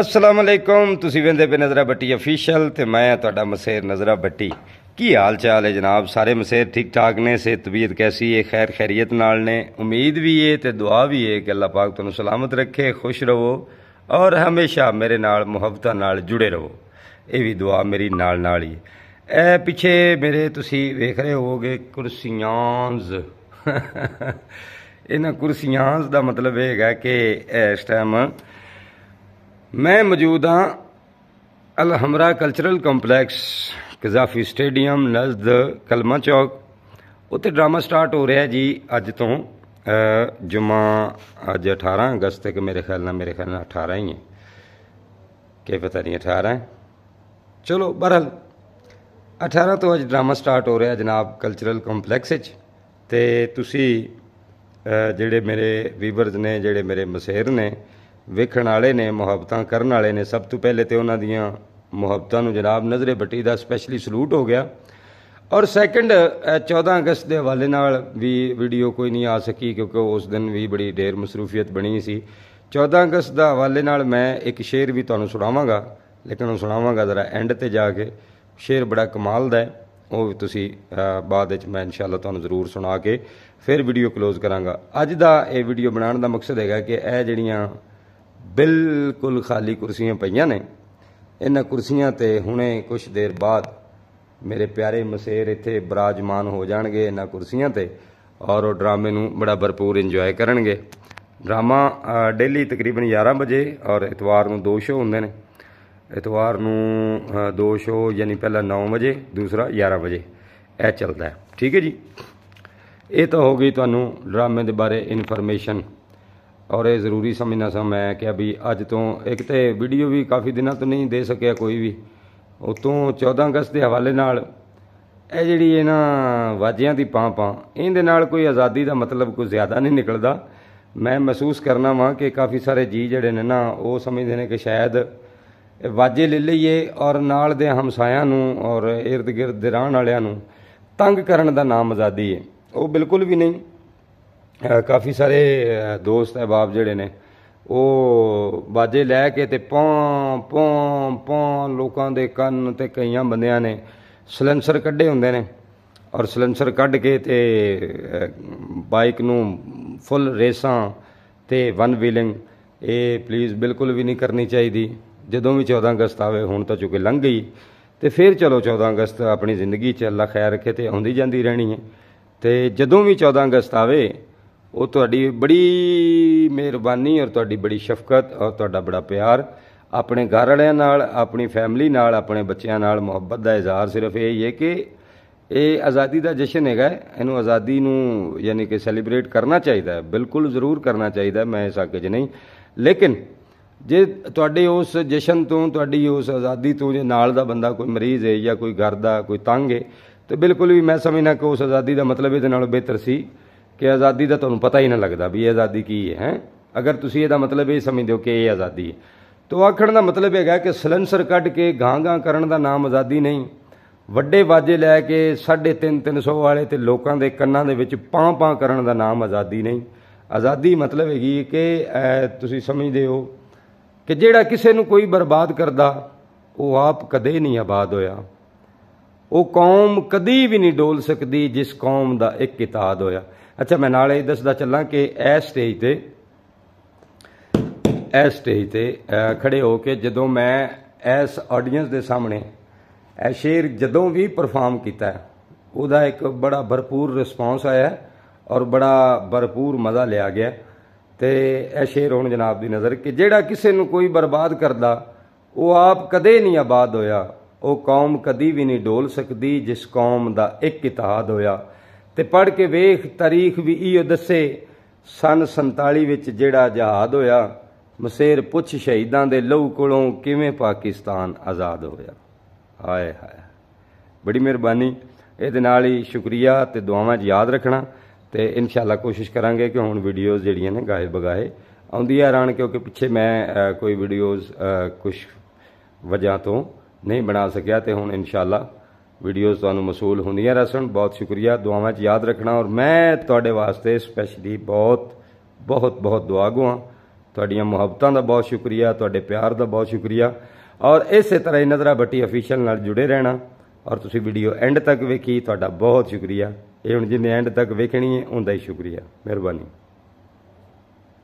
ਅਸਲਾਮ ਅਲੈਕੁਮ ਤੁਸੀਂ ਵੇਂਦੇ ਪੇ ਨਜ਼ਰਾ ਬੱਟੀ ਅਫੀਸ਼ੀਅਲ ਤੇ ਮੈਂ ਤੁਹਾਡਾ ਮਸੇਰ ਨਜ਼ਰਾ ਬੱਟੀ ਕੀ ਹਾਲ ਚਾਲ ਹੈ ਜਨਾਬ ਸਾਰੇ ਮਸੇਰ ਠੀਕ ਠਾਕ ਨੇ ਸੇ ਤਬੀਅਤ ਕੈਸੀ ਹੈ ਖੈਰ ਖੈਰੀਅਤ ਨਾਲ ਨੇ ਉਮੀਦ ਵੀ ਹੈ ਤੇ ਦੁਆ ਵੀ ਹੈ ਕਿ ਅੱਲਾਹ ਪਾਕ ਤੁਹਾਨੂੰ ਸਲਾਮਤ ਰੱਖੇ ਖੁਸ਼ ਰਹੋ ਔਰ ਹਮੇਸ਼ਾ ਮੇਰੇ ਨਾਲ ਮੁਹੱਬਤਾਂ ਨਾਲ ਜੁੜੇ ਰਹੋ ਇਹ ਵੀ ਦੁਆ ਮੇਰੀ ਨਾਲ ਨਾਲ ਹੀ ਐ ਪਿੱਛੇ ਮੇਰੇ ਤੁਸੀਂ ਵੇਖ ਰਹੇ ਹੋਗੇ ਕੁਰਸੀਆਂਜ਼ ਇਹਨਾਂ ਕੁਰਸੀਆਂਜ਼ ਦਾ ਮਤਲਬ ਇਹ ਹੈਗਾ ਕਿ ਇਸ ਟਾਈਮ ਮੈਂ ਮੌਜੂਦ ਹਾਂ Alhamra cultural complex Gaddafi stadium ਨਜ਼ਦ ਕਲਮਾ ਚੌਕ ਉੱਥੇ ਡਰਾਮਾ ਸਟਾਰਟ ਹੋ ਰਿਹਾ ਜੀ ਅੱਜ ਤੋਂ ਜੁਮਾ ਅੱਜ 18 ਅਗਸਤ ਤੱਕ ਮੇਰੇ ਖਿਆਲ ਨਾਲ ਮੇਰੇ ਖਿਆਲ ਨਾਲ 18 ਹੀ ਹੈ ਕਿ ਪਤਾ ਨਹੀਂ 18 ਹੈ ਚਲੋ ਬਰਲ 18 ਤੋਂ ਅੱਜ ਡਰਾਮਾ ਸਟਾਰਟ ਹੋ ਰਿਹਾ ਜਨਾਬ ਕਲਚਰਲ ਕੰਪਲੈਕਸ ਵਿੱਚ ਤੇ ਤੁਸੀਂ ਜਿਹੜੇ ਮੇਰੇ ਵੀਵਰਸ ਨੇ ਜਿਹੜੇ ਮੇਰੇ ਮਸੇਰ ਨੇ ਵੇਖਣ ਵਾਲੇ ਨੇ ਮੁਹੱਬਤਾਂ ਕਰਨ ਵਾਲੇ ਨੇ ਸਭ ਤੋਂ ਪਹਿਲੇ ਤੇ ਉਹਨਾਂ ਦੀਆਂ ਮੁਹੱਬਤਾਂ ਨੂੰ ਜਨਾਬ ਨਜ਼ਰੇ ਬੱਟੀ ਦਾ ਸਪੈਸ਼ਲੀ ਸਲੂਟ ਹੋ ਗਿਆ ਔਰ ਸੈਕੰਡ 14 ਅਗਸਤ ਦੇ ਹਵਾਲੇ ਨਾਲ ਵੀ ਵੀਡੀਓ ਕੋਈ ਨਹੀਂ ਆ ਸਕੀ ਕਿਉਂਕਿ ਉਸ ਦਿਨ ਵੀ ਬੜੀ ਢੇਰ ਮਸਰੂਫੀਅਤ ਬਣੀ ਸੀ 14 ਅਗਸਤ ਦਾ ਹਵਾਲੇ ਨਾਲ ਮੈਂ ਇੱਕ ਸ਼ੇਰ ਵੀ ਤੁਹਾਨੂੰ ਸੁਣਾਵਾਂਗਾ ਲੇਕਿਨ ਉਹ ਸੁਣਾਵਾਂਗਾ ਜ਼ਰਾ ਐਂਡ ਤੇ ਜਾ ਕੇ ਸ਼ੇਰ ਬੜਾ ਕਮਾਲ ਦਾ ਹੈ ਉਹ ਵੀ ਤੁਸੀਂ ਬਾਅਦ ਵਿੱਚ ਮੈਂ ਇਨਸ਼ਾਅੱਲਾ ਤੁਹਾਨੂੰ ਜ਼ਰੂਰ ਸੁਣਾ ਕੇ ਫਿਰ ਵੀਡੀਓ ਕਲੋਜ਼ ਕਰਾਂਗਾ ਅੱਜ ਦਾ ਇਹ ਵੀਡੀਓ ਬਣਾਉਣ ਦਾ ਮਕਸਦ ਹੈਗਾ ਕਿ ਇਹ ਜਿਹੜੀਆਂ ਬਿਲਕੁਲ ਖਾਲੀ ਕੁਰਸੀਆਂ ਪਈਆਂ ਨੇ ਇਹਨਾਂ ਕੁਰਸੀਆਂ ਤੇ ਹੁਣੇ ਕੁਝ ਦੇਰ ਬਾਅਦ ਮੇਰੇ ਪਿਆਰੇ ਮਸੇਰ ਇੱਥੇ ਬਰਾਜਮਾਨ ਹੋ ਜਾਣਗੇ ਇਹਨਾਂ ਕੁਰਸੀਆਂ ਤੇ ਔਰ ਉਹ ਡਰਾਮੇ ਨੂੰ ਬੜਾ ਭਰਪੂਰ ਇੰਜੋਏ ਕਰਨਗੇ ਡਰਾਮਾ ਡੇਲੀ ਤਕਰੀਬਨ 11 ਵਜੇ ਔਰ ਇਤਵਾਰ ਨੂੰ ਦੋ ਸ਼ੋਅ ਹੁੰਦੇ ਨੇ ਇਤਵਾਰ ਨੂੰ ਦੋ ਸ਼ੋਅ ਯਾਨੀ ਪਹਿਲਾ 9 ਵਜੇ ਦੂਸਰਾ 11 ਵਜੇ ਇਹ ਚੱਲਦਾ ਹੈ ਠੀਕ ਹੈ ਜੀ ਇਹ ਤਾਂ ਹੋ ਗਈ ਤੁਹਾਨੂੰ ਡਰਾਮੇ ਦੇ ਬਾਰੇ ਇਨਫੋਰਮੇਸ਼ਨ ਔਰ ਇਹ ਜ਼ਰੂਰੀ ਸਮਝਣਾ ਸਾ ਮੈਂ ਕਿ ਅਭੀ ਅੱਜ ਤੋਂ ਇੱਕ ਤੇ ਵੀਡੀਓ ਵੀ ਕਾਫੀ ਦਿਨਾਂ ਤੋਂ ਨਹੀਂ ਦੇ ਸਕਿਆ ਕੋਈ ਵੀ ਉਤੋਂ 14 ਅਗਸਤ ਦੇ ਹਵਾਲੇ ਨਾਲ ਇਹ ਜਿਹੜੀ ਇਹਨਾਂ ਵਾਜਿਆਂ ਦੀ ਪਾਂ ਪਾਂ ਇਹਦੇ ਨਾਲ ਕੋਈ ਆਜ਼ਾਦੀ ਦਾ ਮਤਲਬ ਕੋਈ ਜ਼ਿਆਦਾ ਨਹੀਂ ਨਿਕਲਦਾ ਮੈਂ ਮਹਿਸੂਸ ਕਰਨਾ ਵਾਂ ਕਿ ਕਾਫੀ ਸਾਰੇ ਜੀ ਜਿਹੜੇ ਨੇ ਨਾ ਉਹ ਸਮਝਦੇ ਨੇ ਕਿ ਸ਼ਾਇਦ ਇਹ ਵਾਜੇ ਲੈ ਲਈਏ ਔਰ ਨਾਲ ਦੇ ਹਮਸਾਇਆਂ ਨੂੰ ਔਰ ird gird ਦੇ ਰਹਿਣ ਵਾਲਿਆਂ ਨੂੰ ਤੰਗ ਕਰਨ ਦਾ ਨਾਮ ਆਜ਼ਾਦੀ ਹੈ ਉਹ ਬਿਲਕੁਲ ਵੀ ਨਹੀਂ ਕਾਫੀ ਸਾਰੇ ਦੋਸਤ ਬਾਪ ਜਿਹੜੇ ਨੇ ਉਹ ਬਾਜੇ ਲੈ ਕੇ ਤੇ ਪੌਂ ਪੌਂ ਪੌਂ ਲੋਕਾਂ ਦੇ ਕੰਨ ਤੇ ਕਈਆਂ ਬੰਦਿਆਂ ਨੇ ਸਲੈਂਸਰ ਕੱਢੇ ਹੁੰਦੇ ਨੇ ਔਰ ਸਲੈਂਸਰ ਕੱਢ ਕੇ ਤੇ ਬਾਈਕ ਨੂੰ ਫੁੱਲ ਰੇਸਾਂ ਤੇ ਵਨ ਵੀਲਿੰਗ ਇਹ ਪਲੀਜ਼ ਬਿਲਕੁਲ ਵੀ ਨਹੀਂ ਕਰਨੀ ਚਾਹੀਦੀ ਜਦੋਂ ਵੀ 14 ਅਗਸਤ ਆਵੇ ਹੁਣ ਤਾਂ ਚੁੱਕੇ ਲੰਘ ਗਈ ਤੇ ਫਿਰ ਚਲੋ 14 ਅਗਸਤ ਆਪਣੀ ਜ਼ਿੰਦਗੀ 'ਚ ਅੱਲਾ ਖੈਰ ਰੱਖੇ ਤੇ ਆਉਂਦੀ ਜਾਂਦੀ ਰਹਿਣੀ ਹੈ ਤੇ ਜਦੋਂ ਵੀ 14 ਅਗਸਤ ਆਵੇ ਉਹ ਤੁਹਾਡੀ ਬੜੀ ਮਿਹਰਬਾਨੀ ਔਰ ਤੁਹਾਡੀ ਬੜੀ ਸ਼ਫਕਤ ਔਰ ਤੁਹਾਡਾ ਬੜਾ ਪਿਆਰ ਆਪਣੇ ਘਰ ਵਾਲਿਆਂ ਨਾਲ ਆਪਣੀ ਫੈਮਿਲੀ ਨਾਲ ਆਪਣੇ ਬੱਚਿਆਂ ਨਾਲ ਮੁਹੱਬਤ ਦਾ ਇਜ਼ਹਾਰ ਸਿਰਫ ਇਹ ਹੈ ਕਿ ਇਹ ਆਜ਼ਾਦੀ ਦਾ ਜਸ਼ਨ ਹੈਗਾ ਇਹਨੂੰ ਆਜ਼ਾਦੀ ਨੂੰ ਯਾਨੀ ਕਿ ਸੈਲੀਬ੍ਰੇਟ ਕਰਨਾ ਚਾਹੀਦਾ ਹੈ ਬਿਲਕੁਲ ਜ਼ਰੂਰ ਕਰਨਾ ਚਾਹੀਦਾ ਮੈਂ ਇਸ ਹੱਕ 'ਚ ਨਹੀਂ ਲੇਕਿਨ ਜੇ ਤੁਹਾਡੇ ਉਸ ਜਸ਼ਨ ਤੋਂ ਤੁਹਾਡੀ ਉਸ ਆਜ਼ਾਦੀ ਤੋਂ ਜੇ ਨਾਲ ਦਾ ਬੰਦਾ ਕੋਈ ਮਰੀਜ਼ ਹੈ ਜਾਂ ਕੋਈ ਘਰ ਦਾ ਕੋਈ ਤੰਗ ਹੈ ਤੇ ਬਿਲਕੁਲ ਵੀ ਮੈਂ ਸਮਝਣਾ ਕਿ ਉਸ ਆਜ਼ਾਦੀ ਦਾ ਮਤਲਬ ਇਹਦੇ ਨਾਲੋਂ ਬਿਹਤਰ ਸੀ ਕਿ ਆਜ਼ਾਦੀ ਦਾ ਤੁਹਾਨੂੰ ਪਤਾ ਹੀ ਨਾ ਲੱਗਦਾ ਵੀ ਇਹ ਆਜ਼ਾਦੀ ਕੀ ਹੈ ਹੈ ਅਗਰ ਤੁਸੀਂ ਇਹਦਾ ਮਤਲਬ ਇਹ ਸਮਝਦੇ ਹੋ ਕਿ ਇਹ ਆਜ਼ਾਦੀ ਹੈ ਤੋ ਆਖਣ ਦਾ ਮਤਲਬ ਹੈਗਾ ਕਿ ਸਲੈਂਸਰ ਕੱਢ ਕੇ ਗਾਂ-ਗਾਂ ਕਰਨ ਦਾ ਨਾਮ ਆਜ਼ਾਦੀ ਨਹੀਂ ਵੱਡੇ ਵਾਜੇ ਲੈ ਕੇ 3.5-300 ਵਾਲੇ ਤੇ ਲੋਕਾਂ ਦੇ ਕੰਨਾਂ ਦੇ ਵਿੱਚ ਪਾਂ-ਪਾਂ ਕਰਨ ਦਾ ਨਾਮ ਆਜ਼ਾਦੀ ਨਹੀਂ ਆਜ਼ਾਦੀ ਮਤਲਬ ਹੈਗੀ ਕਿ ਤੁਸੀਂ ਸਮਝਦੇ ਹੋ ਕਿ ਜਿਹੜਾ ਕਿਸੇ ਨੂੰ ਕੋਈ ਬਰਬਾਦ ਕਰਦਾ ਉਹ ਆਪ ਕਦੇ ਨਹੀਂ ਆਬਾਦ ਹੋਇਆ ਉਹ ਕੌਮ ਕਦੀ ਵੀ ਨਹੀਂ ਡੋਲ ਸਕਦੀ ਜਿਸ ਕੌਮ ਦਾ ਇੱਕ ਇਤਾਦ ਹੋਇਆ ਅੱਛਾ ਮੈਂ ਨਾਲੇ ਇਹ ਦੱਸਦਾ ਚੱਲਾਂ ਕਿ ਇਸ ਸਟੇਜ ਤੇ ਇਸ ਸਟੇਜ ਤੇ ਖੜੇ ਹੋ ਕੇ ਜਦੋਂ ਮੈਂ ਇਸ ਆਡੀਅנס ਦੇ ਸਾਹਮਣੇ ਇਹ ਸ਼ੇਰ ਜਦੋਂ ਵੀ ਪਰਫਾਰਮ ਕੀਤਾ ਉਹਦਾ ਇੱਕ ਬੜਾ ਭਰਪੂਰ ਰਿਸਪੌਂਸ ਆਇਆ ਔਰ ਬੜਾ ਭਰਪੂਰ ਮਜ਼ਾ ਲਿਆ ਗਿਆ ਤੇ ਇਹ ਸ਼ੇਰ ਹੁਣ ਜਨਾਬ ਦੀ ਨਜ਼ਰ ਕਿ ਜਿਹੜਾ ਕਿਸੇ ਨੂੰ ਕੋਈ ਬਰਬਾਦ ਕਰਦਾ ਉਹ ਆਪ ਕਦੇ ਨਹੀਂ ਆਬਾਦ ਹੋਇਆ ਉਹ ਕੌਮ ਕਦੀ ਵੀ ਨਹੀਂ ਡੋਲ ਸਕਦੀ ਜਿਸ ਕੌਮ ਦਾ ਇੱਕ ਇਤਿਹਾਦ ਹੋਇਆ ਤੇ ਪੜ ਕੇ ਵੇਖ ਤਾਰੀਖ ਵੀ ਇਹੋ ਦੱਸੇ ਸਨ 47 ਵਿੱਚ ਜਿਹੜਾ ਜਹਾਦ ਹੋਇਆ ਮਸੇਰ ਪੁੱਛ ਸ਼ਹੀਦਾਂ ਦੇ ਲਹੂ ਕੋਲੋਂ ਕਿਵੇਂ ਪਾਕਿਸਤਾਨ ਆਜ਼ਾਦ ਹੋਇਆ ਹਾਏ ਹਾਏ ਬੜੀ ਮਿਹਰਬਾਨੀ ਇਹਦੇ ਨਾਲ ਹੀ ਸ਼ੁਕਰੀਆ ਤੇ ਦੁਆਵਾਂ ਯਾਦ ਰੱਖਣਾ ਤੇ ਇਨਸ਼ਾਅੱਲਾ ਕੋਸ਼ਿਸ਼ ਕਰਾਂਗੇ ਕਿ ਹੁਣ ਵੀਡੀਓਜ਼ ਜਿਹੜੀਆਂ ਨੇ ਗਾਇਬ ਬਗਾਏ ਆਉਂਦੀਆਂ ਰਹਿਣ ਕਿਉਂਕਿ ਪਿੱਛੇ ਮੈਂ ਕੋਈ ਵੀਡੀਓਜ਼ ਕੁਝ ਵਜ੍ਹਾ ਤੋਂ ਨਹੀਂ ਬਣਾ ਸਕਿਆ ਤੇ ਹੁਣ ਇਨਸ਼ਾਅੱਲਾ ਵੀਡੀਓਜ਼ ਤੁਹਾਨੂੰ ਮਸੂਲ ਹੁੰਦੀਆਂ ਰਸਣ ਬਹੁਤ ਸ਼ੁਕਰੀਆ ਦੁਆਵਾਂ 'ਚ ਯਾਦ ਰੱਖਣਾ ਔਰ ਮੈਂ ਤੁਹਾਡੇ ਵਾਸਤੇ ਸਪੈਸ਼ਲੀ ਬਹੁਤ ਬਹੁਤ ਬਹੁਤ ਦੁਆਗੂ ਹਾਂ ਤੁਹਾਡੀਆਂ ਮੁਹੱਬਤਾਂ ਦਾ ਬਹੁਤ ਸ਼ੁਕਰੀਆ ਤੁਹਾਡੇ ਪਿਆਰ ਦਾ ਬਹੁਤ ਸ਼ੁਕਰੀਆ ਔਰ ਇਸੇ ਤਰ੍ਹਾਂ ਹੀ ਨਜ਼ਰਾ ਬੱਟੀ ਅਫੀਸ਼ੀਅਲ ਨਾਲ ਜੁੜੇ ਰਹਿਣਾ ਔਰ ਤੁਸੀਂ ਵੀਡੀਓ ਐਂਡ ਤੱਕ ਵੇਖੀ ਤੁਹਾਡਾ ਬਹੁਤ ਸ਼ੁਕਰੀਆ ਇਹ ਹੁਣ ਜਿੰਨੇ ਐਂਡ ਤੱਕ ਵੇਖਣੀ ਹੈ ਉਹਦਾ ਹੀ ਸ਼ੁਕਰੀਆ ਮਿਹਰਬਾਨੀ